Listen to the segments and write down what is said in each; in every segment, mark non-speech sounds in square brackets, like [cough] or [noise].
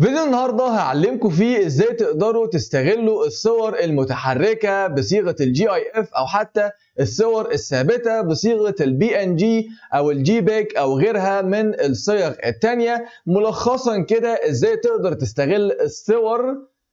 فيديو النهارده هعلمكم فيه ازاي تقدروا تستغلوا الصور المتحركه بصيغه الجي اي اف او حتى الصور الثابته بصيغه البي ان جي او الجي بيك او غيرها من الصيغ الثانيه ملخصا كده ازاي تقدر تستغل الصور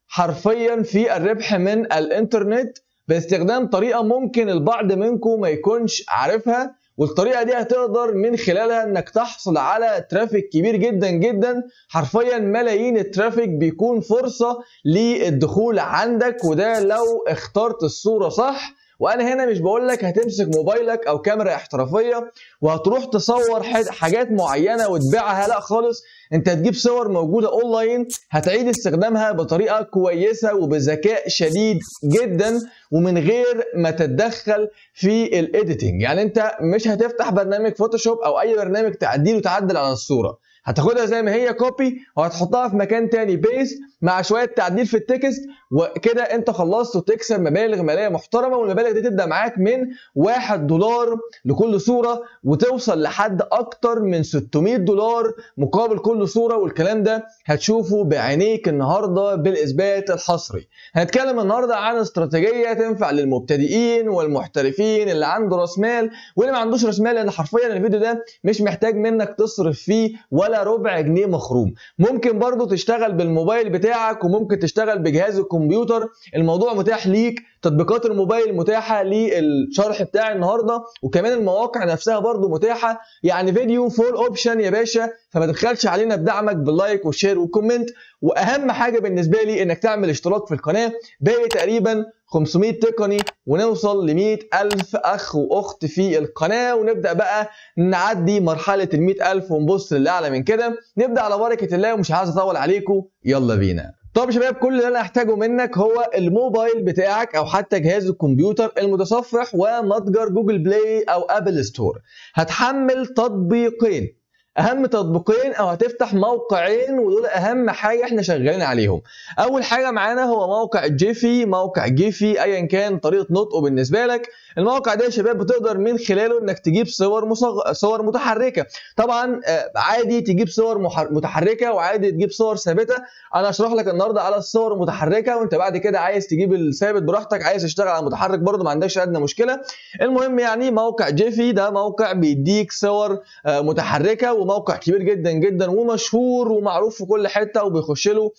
حرفيا في الربح من الانترنت باستخدام طريقه ممكن البعض منكم ما يكونش عارفها والطريقه دي هتقدر من خلالها انك تحصل على ترافيك كبير جدا جدا حرفيا ملايين الترافيك بيكون فرصه للدخول عندك وده لو اخترت الصوره صح وانا هنا مش بقول لك هتمسك موبايلك او كاميرا احترافيه وهتروح تصور حاجات معينه وتبيعها لا خالص انت هتجيب صور موجوده اونلاين هتعيد استخدامها بطريقه كويسه وبذكاء شديد جدا ومن غير ما تتدخل في الايديتنج يعني انت مش هتفتح برنامج فوتوشوب او اي برنامج تعديل وتعدل على الصوره هتاخدها زي ما هي كوبي وهتحطها في مكان تاني بيست مع شويه تعديل في التكست وكده انت خلصت وتكسب مبالغ ماليه محترمه والمبالغ دي تبدا معاك من 1 دولار لكل صوره وتوصل لحد اكتر من 600 دولار مقابل كل كل صوره والكلام ده هتشوفه بعينيك النهارده بالاثبات الحصري هنتكلم النهارده عن استراتيجيه تنفع للمبتدئين والمحترفين اللي عنده راس مال واللي ما عندوش راس مال لان حرفيا الفيديو ده مش محتاج منك تصرف فيه ولا ربع جنيه مخروم ممكن برضو تشتغل بالموبايل بتاعك وممكن تشتغل بجهاز الكمبيوتر الموضوع متاح ليك تطبيقات الموبايل متاحه للشرح بتاع النهارده وكمان المواقع نفسها برضو متاحه يعني فيديو فول اوبشن يا باشا فما تدخلش عليه لنا بدعمك باللايك والشير والكومنت واهم حاجه بالنسبه لي انك تعمل اشتراك في القناه باقي تقريبا 500 تقني ونوصل ل 100000 اخ واخت في القناه ونبدا بقى نعدي مرحله ال 100000 ونبص للاعلى من كده نبدا على بركه الله ومش عايز اطول عليكم يلا بينا طب يا شباب كل اللي انا احتاجه منك هو الموبايل بتاعك او حتى جهاز الكمبيوتر المتصفح ومتجر جوجل بلاي او ابل ستور هتحمل تطبيقين اهم تطبيقين او هتفتح موقعين ودول اهم حاجه احنا شغالين عليهم اول حاجه معانا هو موقع جيفي موقع جيفي ايا كان طريقه نطقه بالنسبه لك الموقع ده يا شباب بتقدر من خلاله انك تجيب صور مصغ... صور متحركه طبعا آه، عادي تجيب صور محر... متحركه وعادي تجيب صور ثابته انا هشرح لك النهارده على الصور المتحركه وانت بعد كده عايز تجيب الثابت براحتك عايز تشتغل على المتحرك برده ما عندكش ادنى مشكله المهم يعني موقع جيفي ده موقع بيديك صور آه، متحركه موقع كبير جدا جدا ومشهور ومعروف في كل حته وبيخش له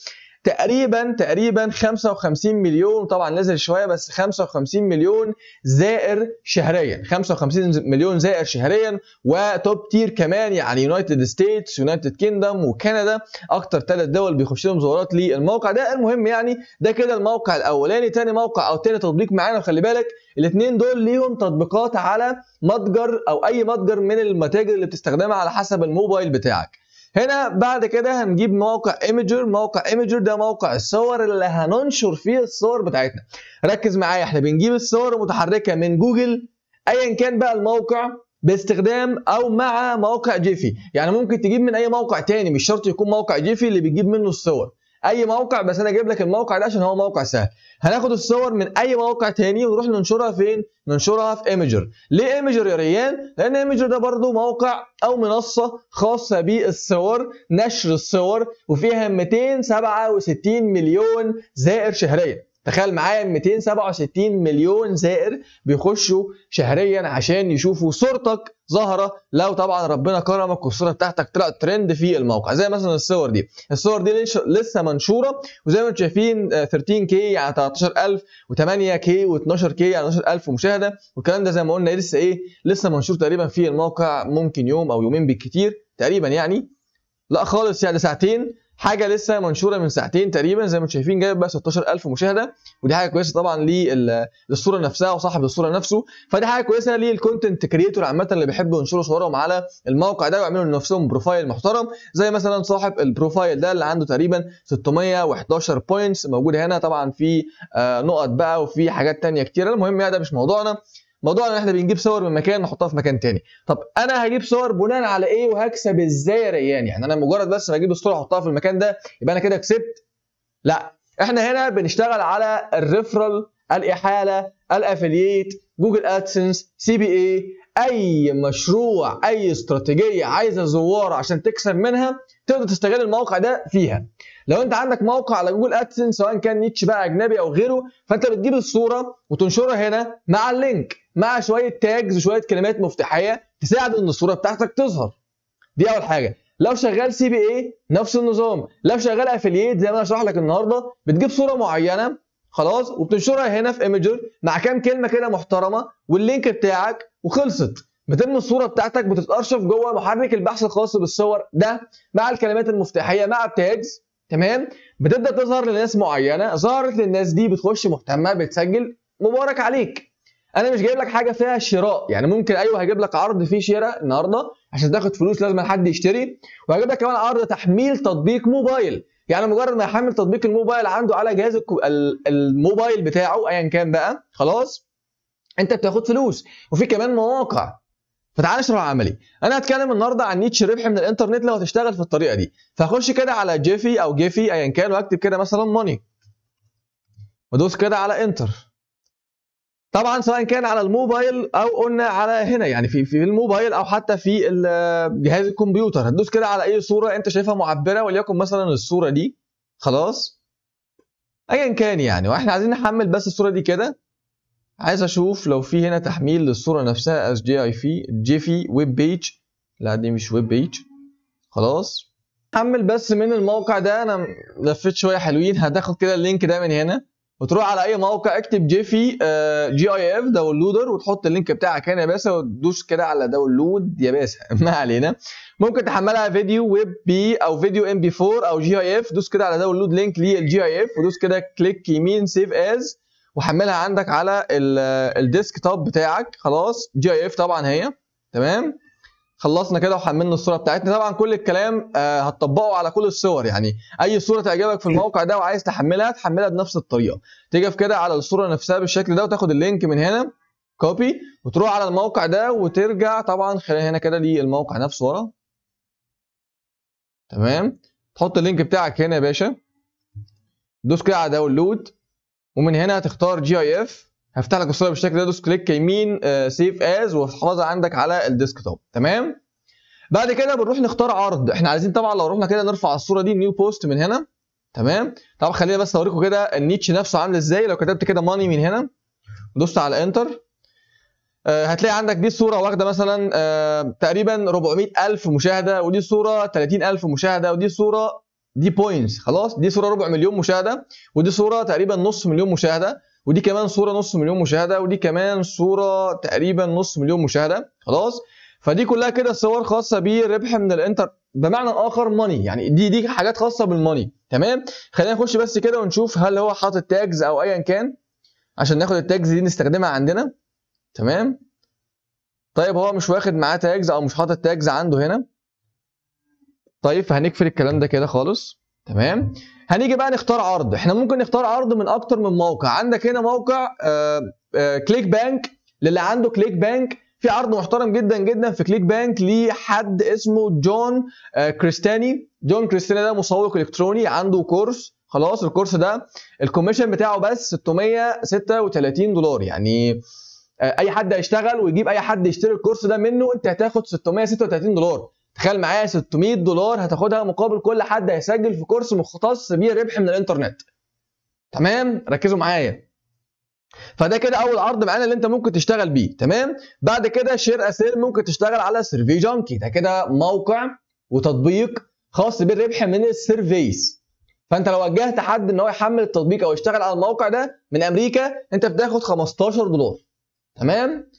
تقريبا تقريبا 55 مليون طبعا نزل شويه بس 55 مليون زائر شهريا 55 مليون زائر شهريا وتوب تير كمان يعني يونايتد ستيتس يونايتد كيندم وكندا اكتر ثلاث دول بيخش لهم زوارات للموقع ده المهم يعني ده كده الموقع الاولاني ثاني موقع او ثاني تطبيق معانا وخلي بالك الاثنين دول ليهم تطبيقات على متجر او اي متجر من المتاجر اللي بتستخدمها على حسب الموبايل بتاعك هنا بعد كده هنجيب موقع ايمجر موقع ايمجر ده موقع الصور اللي هننشر فيه الصور بتاعتنا ركز معايا احنا بنجيب الصور المتحركه من جوجل ايا كان بقى الموقع باستخدام او مع موقع جيفي يعني ممكن تجيب من اي موقع تاني مش شرط يكون موقع جيفي اللي بتجيب منه الصور اي موقع بس انا جايب لك الموقع ده عشان هو موقع سهل هناخد الصور من اي موقع تاني ونروح ننشرها فين ننشرها في ايمجر ليه ايمجر يا ريان لان ايمجر ده برضو موقع او منصه خاصه بالصور نشر الصور وفيها 267 مليون زائر شهريا تخيل معايا 267 مليون زائر بيخشوا شهريا عشان يشوفوا صورتك ظاهره لو طبعا ربنا كرمك والصوره بتاعتك طلعت ترند في الموقع زي مثلا الصور دي الصور دي لسه منشوره وزي ما انتم شايفين 13 آه، كي يعني 13000 و8 كي و12 كي يعني 12000 مشاهده والكلام ده زي ما قلنا لسه ايه لسه منشور تقريبا في الموقع ممكن يوم او يومين بالكتير تقريبا يعني لا خالص يعني ساعتين حاجه لسه منشوره من ساعتين تقريبا زي ما انتم شايفين جايب بقى 16000 مشاهده ودي حاجه كويسه طبعا للصوره نفسها وصاحب الصوره نفسه فدي حاجه كويسه للكونتنت كريتور عامه اللي بيحبوا ينشروا صورهم على الموقع ده ويعملوا لنفسهم بروفايل محترم زي مثلا صاحب البروفايل ده اللي عنده تقريبا 611 بوينتس موجود هنا طبعا في آه، نقط بقى وفي حاجات ثانيه كثيره المهم يعني ده مش موضوعنا موضوع ان احنا بنجيب صور من مكان نحطها في مكان تاني طب انا هجيب صور بناء على ايه وهكسب ازاي يا ريان يعني انا مجرد بس ما اجيب الصوره احطها في المكان ده يبقى انا كده كسبت لا احنا هنا بنشتغل على الريفرال الاحاله الافلييت جوجل ادسنس سي بي اي اي مشروع اي استراتيجيه عايزه زوار عشان تكسب منها تقدر تستغل الموقع ده فيها لو انت عندك موقع على جوجل ادسنس سواء كان نيتش بقى اجنبي او غيره فانت بتجيب الصوره وتنشرها هنا مع اللينك مع شويه تاجز وشويه كلمات مفتاحيه تساعد ان الصوره بتاعتك تظهر دي اول حاجه لو شغال سي بي اي نفس النظام لو شغال افيليت زي ما انا هشرح لك النهارده بتجيب صوره معينه خلاص وبتنشرها هنا في ايمجر مع كام كلمه كده محترمه واللينك بتاعك وخلصت بتم الصوره بتاعتك بتتارشف جوه محرك البحث الخاص بالصور ده مع الكلمات المفتاحيه مع التاجز تمام بتبدا تظهر لناس معينه ظهرت للناس دي بتخش مهتمه بتسجل مبارك عليك انا مش جايب لك حاجه فيها شراء يعني ممكن ايوه هجيب لك عرض فيه شراء النهارده عشان تاخد فلوس لازم حد يشتري وهجيب لك كمان عرض تحميل تطبيق موبايل يعني مجرد ما يحمل تطبيق الموبايل عنده على جهاز الموبايل بتاعه ايا كان بقى خلاص انت بتاخد فلوس وفي كمان مواقع فتعال نشرح عملي انا هتكلم النهارده عن نيتش ربح من الانترنت لو هتشتغل في الطريقه دي فهخش كده على جيفي او جيفي ايا كان واكتب كده مثلا ماني وادوس كده على انتر طبعا سواء كان على الموبايل او قلنا على هنا يعني في في الموبايل او حتى في جهاز الكمبيوتر هتدوس كده على اي صوره انت شايفها معبره وليكن مثلا الصوره دي خلاص ايا كان يعني واحنا عايزين نحمل بس الصوره دي كده عايز اشوف لو في هنا تحميل للصوره نفسها اس جي اي في جيفي ويب بيج لا دي مش ويب بيج خلاص حمل بس من الموقع ده انا لفيت شويه حلوين هتاخد كده اللينك ده من هنا وتروح على اي موقع اكتب جيفي جي اي اف داونلودر وتحط اللينك بتاعك هنا يا باشا وتدوس كده على داونلود يا باشا [laughs] ما علينا ممكن تحملها فيديو ويب بي او فيديو ام بي 4 او جي اي اف دوس كده على داونلود لينك للجي اي اف ودوس كده كليك يمين سيف از وحملها عندك على الديسك توب بتاعك خلاص جي اي اف طبعا هي تمام خلصنا كده وحملنا الصوره بتاعتنا طبعا كل الكلام آه، هتطبقه على كل الصور يعني اي صوره تعجبك في الموقع ده وعايز تحملها تحملها بنفس الطريقه تيجي كده على الصوره نفسها بالشكل ده وتاخد اللينك من هنا كوبي وتروح على الموقع ده وترجع طبعا خلال هنا كده للموقع نفسه ورا تمام تحط اللينك بتاعك هنا يا باشا دوس كده على داونلود ومن هنا هتختار جي اي اف هفتح لك الصوره بالشكل ده دوس كليك يمين سيف از واحفظها عندك على الديسك توب تمام بعد كده بنروح نختار عرض احنا عايزين طبعا لو رحنا كده نرفع الصوره دي نيو بوست من هنا تمام طب خلينا بس اوريكم كده النيتش نفسه عامل ازاي لو كتبت كده ماني من هنا ودوست على انتر آه، هتلاقي عندك دي صوره واخده مثلا آه، تقريبا 400000 مشاهده ودي صوره 30000 مشاهده ودي صوره دي بوينتس خلاص دي صوره ربع مليون مشاهده ودي صوره تقريبا نص مليون مشاهده ودي كمان صوره نص مليون مشاهده ودي كمان صوره تقريبا نص مليون مشاهده خلاص فدي كلها كده صور خاصه بربح من الانتر بمعنى اخر ماني يعني دي دي حاجات خاصه بالماني تمام خلينا نخش بس كده ونشوف هل هو حاطط تاجز او ايا كان عشان ناخد التاجز دي نستخدمها عندنا تمام طيب هو مش واخد معاه تاجز او مش حاطط تاجز عنده هنا طيب فهنقفل الكلام ده كده خالص تمام هنيجي بقى نختار عرض احنا ممكن نختار عرض من اكتر من موقع عندك هنا موقع آه آه كليك بانك للي عنده كليك بانك في عرض محترم جدا جدا في كليك بانك لحد اسمه جون آه، كريستاني جون كريستاني ده مسوق الكتروني عنده كورس خلاص الكورس ده الكوميشن بتاعه بس 636 دولار يعني آه، اي حد هيشتغل ويجيب اي حد يشتري الكورس ده منه انت هتاخد 636 دولار تخيل معايا 600 دولار هتاخدها مقابل كل حد هيسجل في كورس مختص بيه ربح من الانترنت تمام ركزوا معايا فده كده اول عرض معانا اللي انت ممكن تشتغل بيه تمام بعد كده شير اسير ممكن تشتغل على سيرفي جانكي ده كده موقع وتطبيق خاص بالربح من السيرفيز فانت لو وجهت حد ان هو يحمل التطبيق او يشتغل على الموقع ده من امريكا انت بتاخد 15 دولار تمام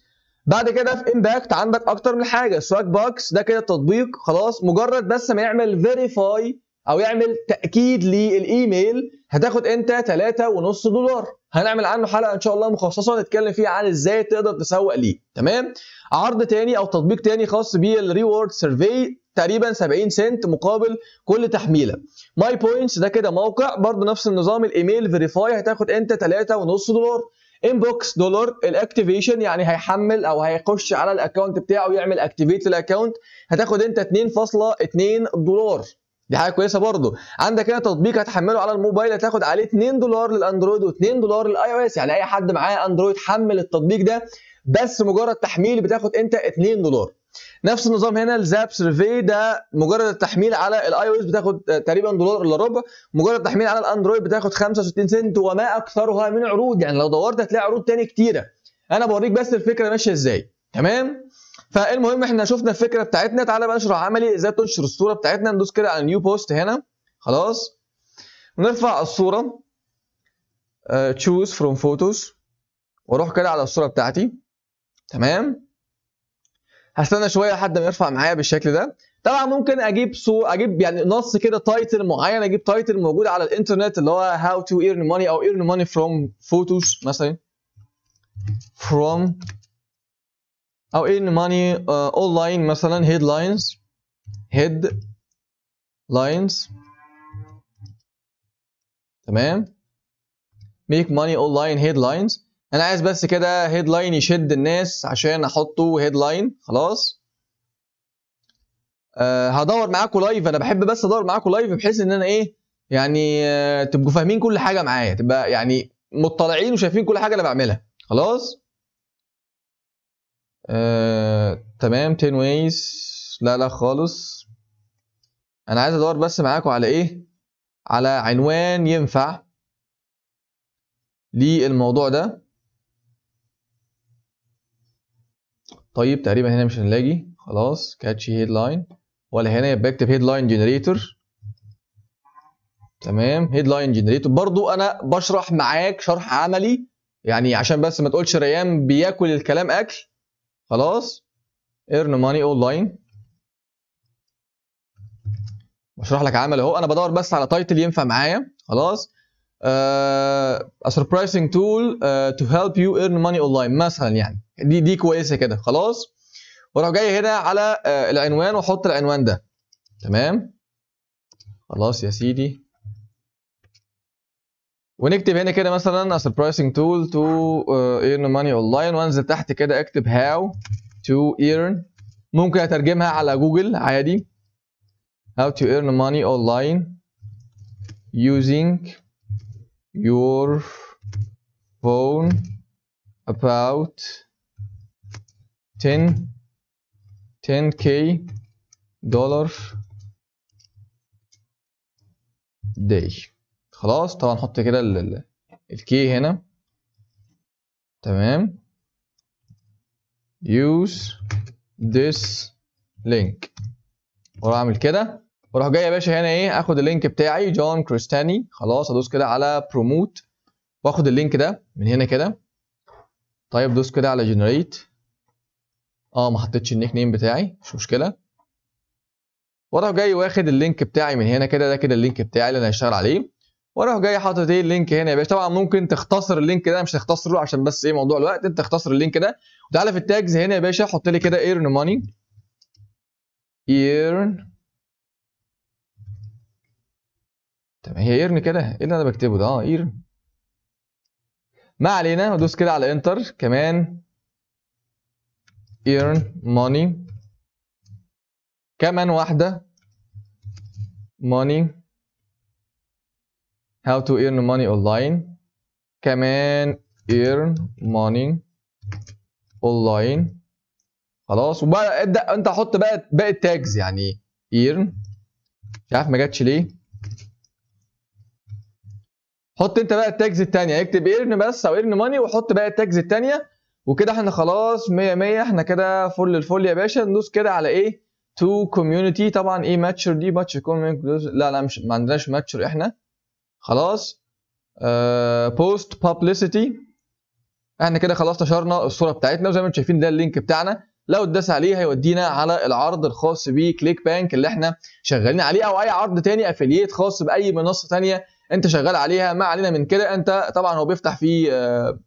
بعد كده في امباكت عندك اكتر من حاجه سواك بوكس ده كده تطبيق خلاص مجرد بس ما يعمل فيريفاي او يعمل تاكيد للايميل هتاخد انت 3.5 دولار هنعمل عنه حلقه ان شاء الله مخصصه نتكلم فيها عن ازاي تقدر تسوق ليه تمام عرض تاني او تطبيق تاني خاص بالريورد سيرفي تقريبا 70 سنت مقابل كل تحميله ماي بوينتس ده كده موقع برضه نفس النظام الايميل فيريفاي هتاخد انت 3.5 دولار انبوكس دولار الاكتيفيشن يعني هيحمل او هيخش على الاكونت بتاعه ويعمل اكتيفيت للاكونت هتاخد انت 2.2 دولار دي حاجه كويسه برضو عندك هنا تطبيق هتحمله على الموبايل هتاخد عليه 2 دولار للاندرويد و2 دولار للاي او اس يعني اي حد معاه اندرويد حمل التطبيق ده بس مجرد تحميل بتاخد انت 2 دولار نفس النظام هنا الزاب سيرفي ده مجرد التحميل على الاي او اس بتاخد آه، تقريبا دولار الا ربع مجرد التحميل على الاندرويد بتاخد 65 سنت وما اكثرها من عروض يعني لو دورت هتلاقي عروض تاني كتيره انا بوريك بس الفكره ماشيه ازاي تمام فالمهم احنا شفنا الفكره بتاعتنا تعالى بقى نشرح عملي ازاي تنشر الصوره بتاعتنا ندوس كده على نيو بوست هنا خلاص ونرفع الصوره تشوز فروم فوتوز واروح كده على الصوره بتاعتي تمام هستنى شويه لحد ما يرفع معايا بالشكل ده طبعا ممكن اجيب سو اجيب يعني نص كده تايتل معين اجيب تايتل موجود على الانترنت اللي هو هاو تو ايرن ماني او ايرن ماني فروم فوتوش مثلا فروم او ايرن ماني اونلاين مثلا هيد لاينز هيد لاينز تمام make money online هيدلاينز انا عايز بس كده هيد لاين يشد الناس عشان احطه هيد لاين خلاص أه هدور معاكم لايف انا بحب بس ادور معاكم لايف بحيث ان انا ايه يعني أه تبقوا فاهمين كل حاجه معايا تبقى يعني مطلعين وشايفين كل حاجه انا بعملها خلاص أه تمام 10 ways لا لا خالص انا عايز ادور بس معاكم على ايه على عنوان ينفع للموضوع ده طيب تقريبا هنا مش هنلاقي خلاص كاتشي هيد لاين ولا هنا يبقى اكتب هيد لاين جنريتور تمام هيد لاين جنريتور برضو انا بشرح معاك شرح عملي يعني عشان بس ما تقولش ريان بياكل الكلام اكل خلاص ايرن ماني اون لاين بشرح لك عمل اهو انا بدور بس على تايتل ينفع معايا خلاص آه، a surprising tool آه، to help you earn money online مثلا يعني دي دي كويسه كده خلاص واروح جاي هنا على آه، العنوان واحط العنوان ده تمام خلاص يا سيدي ونكتب هنا كده مثلا a surprising tool to earn money online وانزل تحت كده اكتب how to earn ممكن اترجمها على جوجل عادي how to earn money online using your phone about 10 10k دولار داي خلاص طبعا نحط كده الكي هنا تمام use this link واعمل كده وراح جاي يا باشا هنا ايه اخد اللينك بتاعي جون كريستاني خلاص ادوس كده على بروموت واخد اللينك ده من هنا كده طيب دوس كده على جنريت اه ما حطيتش النيك نيم بتاعي مش مشكله واروح جاي واخد اللينك بتاعي من هنا كده ده كده اللينك بتاعي اللي انا هشتغل عليه واروح جاي حاطط ايه اللينك هنا يا باشا طبعا ممكن تختصر اللينك ده مش تختصره عشان بس ايه موضوع الوقت انت اختصر اللينك ده وتعالى في التاجز هنا يا باشا حط لي كده ايرن ماني ايرن تمام هي ايرن كده ايه اللي انا بكتبه ده اه ايرن ما علينا ادوس كده على انتر كمان ايرن ماني كمان واحده money هاو تو ايرن money اونلاين كمان ايرن money اونلاين خلاص وبقى ابدا انت حط بقى باقي التاجز يعني ايرن مش عارف ما جاتش ليه حط انت بقى التاجز الثانيه اكتب ايرن بس او ايرن ماني وحط بقى التاجز الثانيه وكده احنا خلاص 100 100 احنا كده فل الفل يا باشا ندوس كده على ايه تو كوميونتي طبعا ايه ماتشر دي ماتشر كوميونتي لا لا مش ما عندناش ماتشر احنا خلاص بوست آه، بابليستي احنا كده خلاص نشرنا الصوره بتاعتنا وزي ما انتم شايفين ده اللينك بتاعنا لو اداس عليه هيودينا على العرض الخاص بكليك بانك اللي احنا شغالين عليه او اي عرض تاني افلييت خاص باي منصه تانيه انت شغال عليها ما علينا من كده انت طبعا هو بيفتح في آه،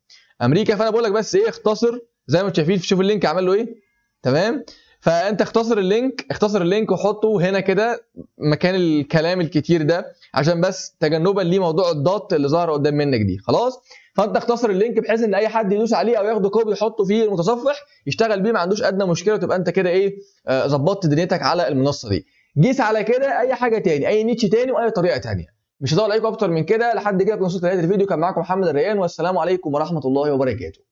امريكا فانا بقول لك بس ايه اختصر زي ما شايفين شوف اللينك عمل له ايه تمام فانت اختصر اللينك اختصر اللينك وحطه هنا كده مكان الكلام الكتير ده عشان بس تجنبا لموضوع الدوت اللي ظهر قدام منك دي خلاص فانت اختصر اللينك بحيث ان اي حد يدوس عليه او ياخده كوبي يحطه في المتصفح يشتغل بيه ما عندوش ادنى مشكله تبقى انت كده ايه آه، ظبطت دنيتك على المنصه دي قيس على كده اي حاجه تاني اي نيتش تاني واي طريقه تانيه مش هطول عليكم اكتر من كده لحد كده كنت وصلت لنهايه الفيديو كان معاكم محمد الريان والسلام عليكم ورحمه الله وبركاته